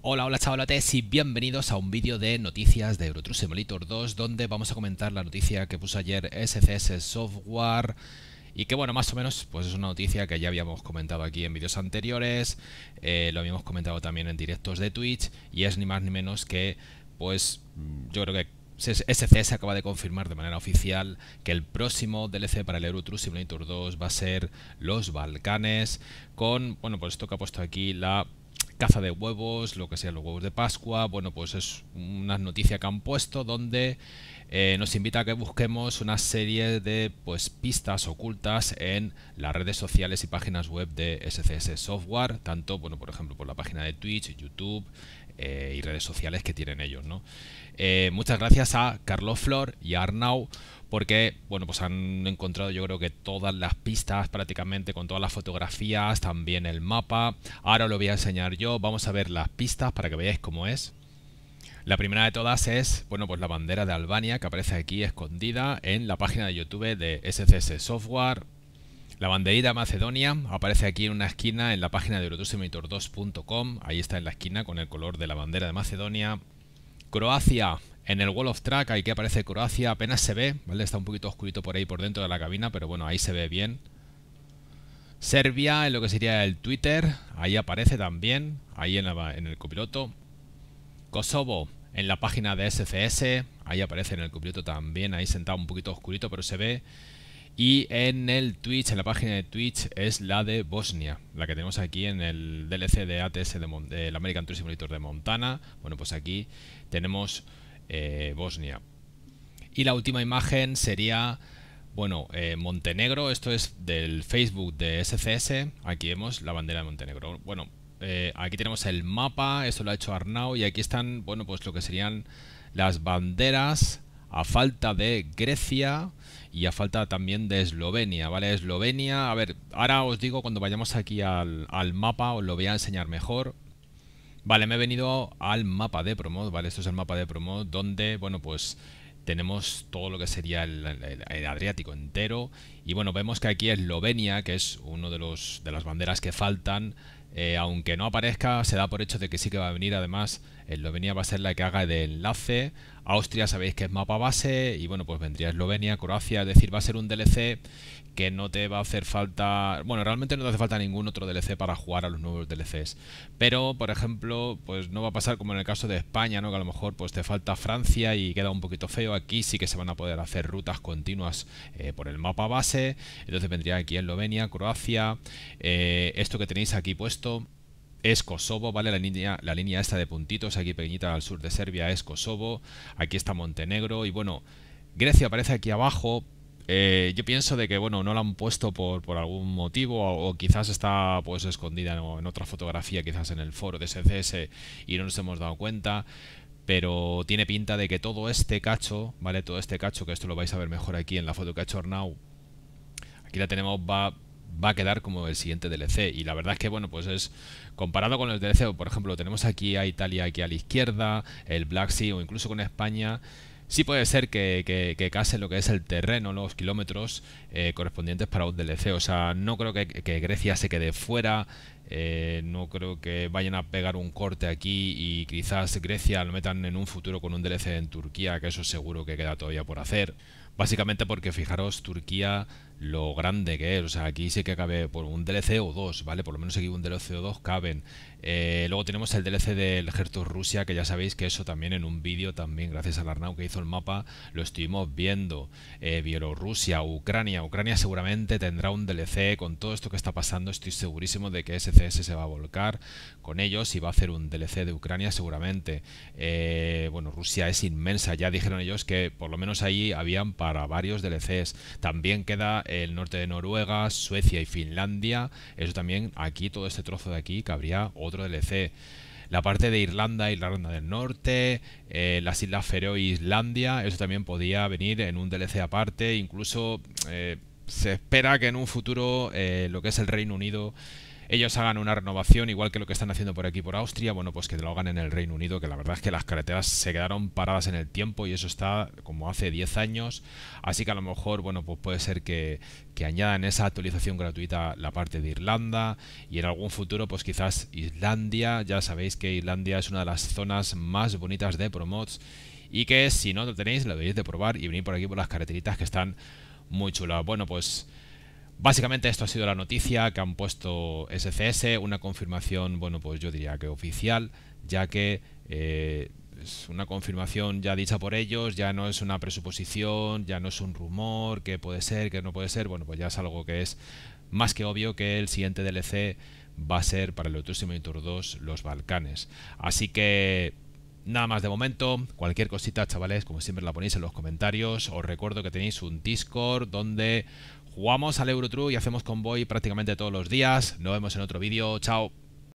Hola, hola chavalotes y bienvenidos a un vídeo de noticias de Eurotruce Simulator 2 donde vamos a comentar la noticia que puso ayer SCS Software y que bueno, más o menos pues es una noticia que ya habíamos comentado aquí en vídeos anteriores, eh, lo habíamos comentado también en directos de Twitch y es ni más ni menos que pues yo creo que SCS acaba de confirmar de manera oficial que el próximo DLC para el Eurotruce Simulator 2 va a ser los Balcanes con, bueno, pues esto que ha puesto aquí la caza de huevos, lo que sea, los huevos de Pascua. Bueno, pues es una noticia que han puesto donde eh, nos invita a que busquemos una serie de pues, pistas ocultas en las redes sociales y páginas web de SCS Software, tanto, bueno, por ejemplo, por la página de Twitch, YouTube eh, y redes sociales que tienen ellos, ¿no? Eh, muchas gracias a Carlos Flor y a Arnau porque, bueno, pues han encontrado yo creo que todas las pistas prácticamente con todas las fotografías, también el mapa. Ahora os lo voy a enseñar yo, vamos a ver las pistas para que veáis cómo es. La primera de todas es, bueno, pues la bandera de Albania que aparece aquí escondida en la página de YouTube de SCS Software. La banderita Macedonia aparece aquí en una esquina en la página de eurotoursimulator2.com. Ahí está en la esquina con el color de la bandera de Macedonia. Croacia en el Wall of Track, ahí que aparece Croacia, apenas se ve, ¿vale? Está un poquito oscurito por ahí por dentro de la cabina, pero bueno, ahí se ve bien. Serbia, en lo que sería el Twitter, ahí aparece también, ahí en, el copiloto. Kosovo, en la página de SFS, ahí aparece en el copiloto también, ahí sentado un poquito oscurito, pero se ve. Y en el Twitch, en la página de Twitch, es la de Bosnia, la que tenemos aquí en el DLC de ATS del American Tourism Monitor de Montana. Bueno, pues aquí tenemos eh, Bosnia. Y la última imagen sería, bueno, eh, Montenegro, esto es del Facebook de SCS, aquí vemos la bandera de Montenegro. Bueno, eh, aquí tenemos el mapa, esto lo ha hecho Arnau, y aquí están, bueno, pues lo que serían las banderas a falta de Grecia y a falta también de Eslovenia, ¿vale? Eslovenia, a ver, ahora os digo cuando vayamos aquí al, al mapa, os lo voy a enseñar mejor. Vale, me he venido al mapa de Promod, ¿vale? Esto es el mapa de Promod donde, bueno, pues tenemos todo lo que sería el, Adriático entero. Y bueno, vemos que aquí Eslovenia, que es uno de, los, de las banderas que faltan, eh, aunque no aparezca, se da por hecho de que sí que va a venir además Eslovenia va a ser la que haga de enlace. Austria sabéis que es mapa base y bueno, pues vendría Eslovenia, Croacia, es decir, va a ser un DLC que no te va a hacer falta, bueno, realmente no te hace falta ningún otro DLC para jugar a los nuevos DLCs. Pero, por ejemplo, pues no va a pasar como en el caso de España, ¿no? Que a lo mejor pues te falta Francia y queda un poquito feo. Aquí sí que se van a poder hacer rutas continuas eh, por el mapa base. Entonces vendría aquí Eslovenia, Croacia, eh, esto que tenéis aquí puesto es Kosovo, ¿vale? La línea, la línea esta de puntitos, aquí pequeñita al sur de Serbia es Kosovo, aquí está Montenegro y bueno, Grecia aparece aquí abajo. Eh, yo pienso de que bueno, no la han puesto por, por algún motivo o, quizás está pues escondida en, otra fotografía, quizás en el foro de SCS y no nos hemos dado cuenta. Pero tiene pinta de que todo este cacho, ¿vale? Todo este cacho, que esto lo vais a ver mejor aquí en la foto que ha hecho Arnau. Aquí la tenemos, va va a quedar como el siguiente DLC. Y la verdad es que, bueno, pues es comparado con el DLC, por ejemplo, tenemos aquí a Italia aquí a la izquierda, el Black Sea o incluso con España. Sí puede ser que, case lo que es el terreno, los kilómetros eh, correspondientes para un DLC. O sea, no creo que, Grecia se quede fuera. Eh, no creo que vayan a pegar un corte aquí y quizás Grecia lo metan en un futuro con un DLC en Turquía, que eso seguro que queda todavía por hacer. Básicamente porque fijaros, Turquía lo grande que es. O sea, aquí sí que cabe por un DLC o dos, ¿vale? Por lo menos aquí un DLC o dos caben. Eh, luego tenemos el DLC del Ejército Rusia, que ya sabéis que eso también en un vídeo, también gracias al Arnau que hizo el mapa, lo estuvimos viendo. Eh, Bielorrusia, Ucrania. Ucrania seguramente tendrá un DLC. Con todo esto que está pasando, estoy segurísimo de que SCS se va a volcar con ellos y va a hacer un DLC de Ucrania seguramente. Eh, bueno, Rusia es inmensa. Ya dijeron ellos que por lo menos ahí habían para varios DLCs. También queda el norte de Noruega, Suecia y Finlandia. Eso también, aquí, todo este trozo de aquí, cabría otro DLC. La parte de Irlanda, y la Irlanda del Norte, eh, las Islas Feroe, Islandia, eso también podía venir en un DLC aparte. Incluso eh, se espera que en un futuro eh, lo que es el Reino Unido ellos hagan una renovación, igual que lo que están haciendo por aquí, por Austria, bueno, pues que lo hagan en el Reino Unido, que la verdad es que las carreteras se quedaron paradas en el tiempo y eso está como hace 10 años, así que a lo mejor, bueno, pues puede ser que, que añadan esa actualización gratuita la parte de Irlanda y en algún futuro, pues quizás Islandia, ya sabéis que Islandia es una de las zonas más bonitas de Promods y que si no lo tenéis, lo debéis de probar y venir por aquí por las carreteritas que están muy chulas. Bueno, pues... Básicamente esto ha sido la noticia que han puesto SCS, una confirmación, bueno, pues yo diría que oficial, ya que eh, es una confirmación ya dicha por ellos, ya no es una presuposición, ya no es un rumor, que puede ser, que no puede ser, bueno, pues ya es algo que es más que obvio que el siguiente DLC va a ser para el Lotus Simulator 2 los Balcanes. Así que Nada más de momento, cualquier cosita chavales, como siempre la ponéis en los comentarios. Os recuerdo que tenéis un Discord donde Jugamos al Eurotru y hacemos convoy prácticamente todos los días. Nos vemos en otro vídeo. Chao.